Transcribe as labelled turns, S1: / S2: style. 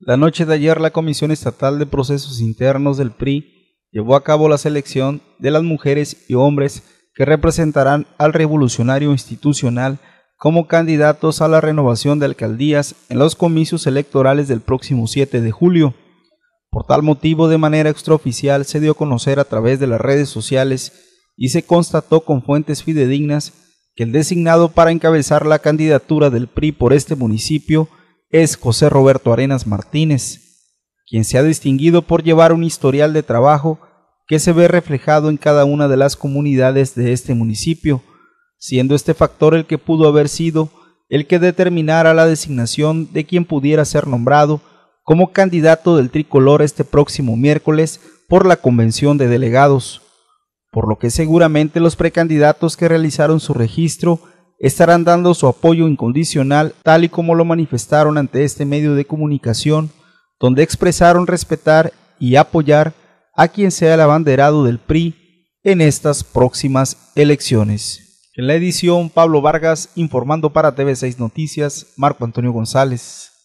S1: La noche de ayer la Comisión Estatal de Procesos Internos del PRI llevó a cabo la selección de las mujeres y hombres que representarán al revolucionario institucional como candidatos a la renovación de alcaldías en los comicios electorales del próximo 7 de julio. Por tal motivo, de manera extraoficial, se dio a conocer a través de las redes sociales y se constató con fuentes fidedignas que el designado para encabezar la candidatura del PRI por este municipio es José Roberto Arenas Martínez, quien se ha distinguido por llevar un historial de trabajo que se ve reflejado en cada una de las comunidades de este municipio, siendo este factor el que pudo haber sido el que determinara la designación de quien pudiera ser nombrado como candidato del tricolor este próximo miércoles por la Convención de Delegados, por lo que seguramente los precandidatos que realizaron su registro estarán dando su apoyo incondicional tal y como lo manifestaron ante este medio de comunicación, donde expresaron respetar y apoyar a quien sea el abanderado del PRI en estas próximas elecciones. En la edición, Pablo Vargas informando para TV6 Noticias, Marco Antonio González.